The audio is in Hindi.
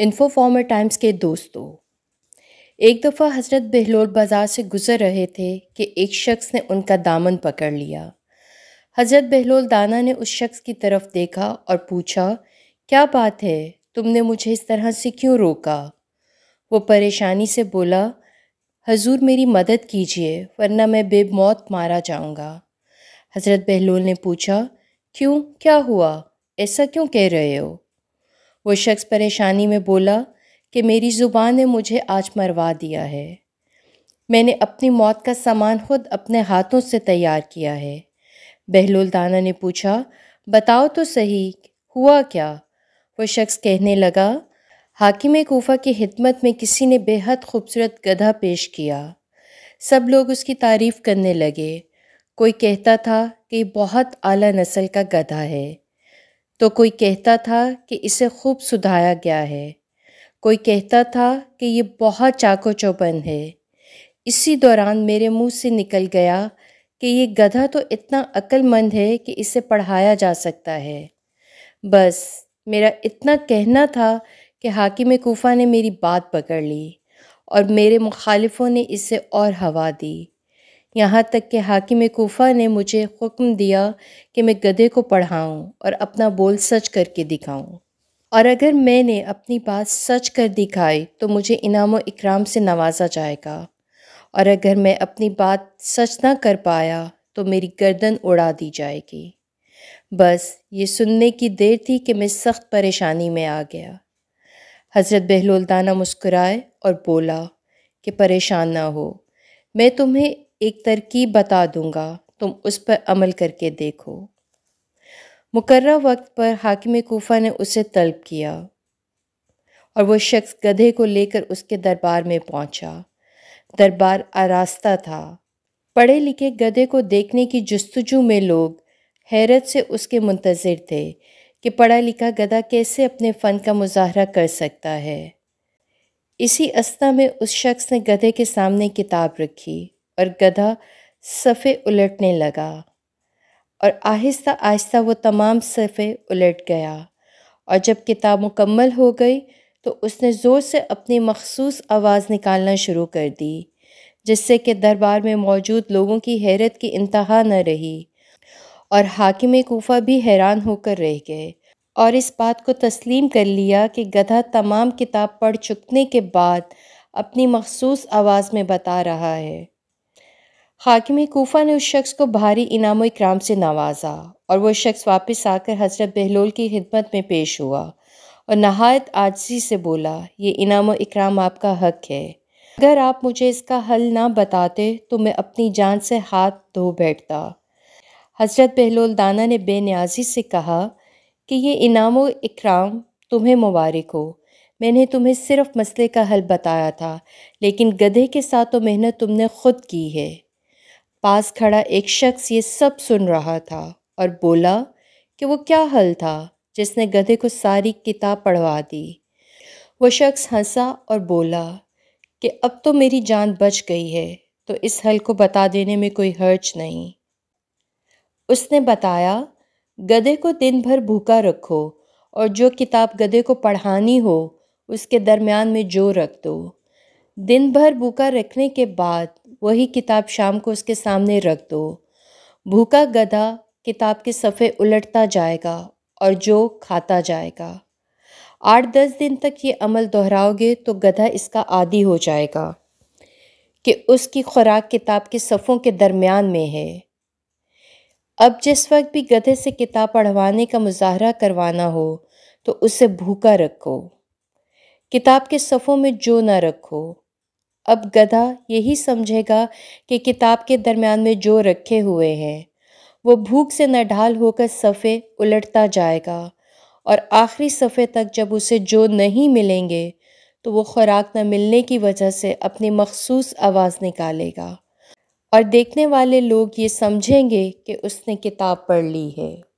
इन्फो फॉर्मर टाइम्स के दोस्तों एक दफ़ा हजरत बहलोल बाज़ार से गुज़र रहे थे कि एक शख्स ने उनका दामन पकड़ लिया हजरत बहलोल दाना ने उस शख्स की तरफ देखा और पूछा क्या बात है तुमने मुझे इस तरह से क्यों रोका वो परेशानी से बोला हजूर मेरी मदद कीजिए वरना मैं बेमौत मारा जाऊँगा हजरत बहलोल ने पूछा क्यों क्या हुआ ऐसा क्यों कह रहे हो वो शख्स परेशानी में बोला कि मेरी ज़ुबान ने मुझे आज मरवा दिया है मैंने अपनी मौत का सामान खुद अपने हाथों से तैयार किया है बहलोल दाना ने पूछा बताओ तो सही हुआ क्या वो शख्स कहने लगा हाकिम कोफा की हिदमत में किसी ने बेहद खूबसूरत गधा पेश किया सब लोग उसकी तारीफ़ करने लगे कोई कहता था कि बहुत आला नस्ल का गधा है तो कोई कहता था कि इसे खूब सुधाया गया है कोई कहता था कि ये बहुत चाको चौपन है इसी दौरान मेरे मुंह से निकल गया कि ये गधा तो इतना अक्लमंद है कि इसे पढ़ाया जा सकता है बस मेरा इतना कहना था कि हाकिम कोफा ने मेरी बात पकड़ ली और मेरे मुखालिफों ने इसे और हवा दी यहाँ तक कि हाकिम कोफ़ा ने मुझे हुक्म दिया कि मैं गधे को पढ़ाऊँ और अपना बोल सच करके दिखाऊँ और अगर मैंने अपनी बात सच कर दिखाई तो मुझे इनाम और इकराम से नवाजा जाएगा और अगर मैं अपनी बात सच ना कर पाया तो मेरी गर्दन उड़ा दी जाएगी बस ये सुनने की देर थी कि मैं सख्त परेशानी में आ गया हज़रत दाना मुस्कुराए और बोला कि परेशान ना हो मैं तुम्हें एक तरकीब बता दूंगा तुम उस पर अमल करके देखो मुकर वक्त पर हाकिम कोफा ने उसे तलब किया और वो शख्स गधे को लेकर उसके दरबार में पहुंचा दरबार आरास्ता था पढ़े लिखे गधे को देखने की जस्तजू में लोग हैरत से उसके मुंतज़र थे कि पढ़ा लिखा गधा कैसे अपने फ़न का मुजाहरा कर सकता है इसी अस्ता में उस शख्स ने गधे के सामने किताब रखी और गधा सफ़े उलटने लगा और आहिस्ता आहिस्ता वो तमाम सफ़े उलट गया और जब किताब मुकम्मल हो गई तो उसने ज़ोर से अपनी मखसूस आवाज़ निकालना शुरू कर दी जिससे कि दरबार में मौजूद लोगों की हैरत की इंतहा न रही और हाकिम कोफा भी हैरान होकर रह गए और इस बात को तस्लीम कर लिया कि गधा तमाम किताब पढ़ चुकने के बाद अपनी मखसूस आवाज़ में बता रहा है हाकिम कोफा ने उस शख्स को भारी इनाम इक्राम से नवाजा और वह शख्स वापस आकर हजरत बहलोल की खिदमत में पेश हुआ और नहायत आजसी से बोला ये इनाम इक्राम आपका हक है अगर आप मुझे इसका हल ना बताते तो मैं अपनी जान से हाथ धो बैठता हजरत बहलोल दाना ने बेनियाजी से कहा कि ये इनाम व तुम्हें मुबारक हो मैंने तुम्हें सिर्फ मसले का हल बताया था लेकिन गधे के साथ तो मेहनत तुमने खुद की है पास खड़ा एक शख्स ये सब सुन रहा था और बोला कि वो क्या हल था जिसने गधे को सारी किताब पढ़वा दी वो शख्स हंसा और बोला कि अब तो मेरी जान बच गई है तो इस हल को बता देने में कोई हर्ज नहीं उसने बताया गधे को दिन भर भूखा रखो और जो किताब गधे को पढ़ानी हो उसके दरमियान में जो रख दो दिन भर भूखा रखने के बाद वही किताब शाम को उसके सामने रख दो भूखा गधा किताब के सफ़े उलटता जाएगा और जो खाता जाएगा आठ दस दिन तक ये अमल दोहराओगे तो गधा इसका आदि हो जाएगा कि उसकी खुराक किताब के सफ़ों के दरमियान में है अब जिस वक्त भी गधे से किताब पढ़वाने का मुजाहरा करवाना हो तो उसे भूखा रखो किताब के सफ़ों में जो ना रखो अब गधा यही समझेगा कि किताब के दरमियान में जो रखे हुए हैं वो भूख से नढाल होकर सफ़े उलटता जाएगा और आखिरी सफ़े तक जब उसे जो नहीं मिलेंगे तो वो ख़ुराक न मिलने की वजह से अपनी मखसूस आवाज़ निकालेगा और देखने वाले लोग ये समझेंगे कि उसने किताब पढ़ ली है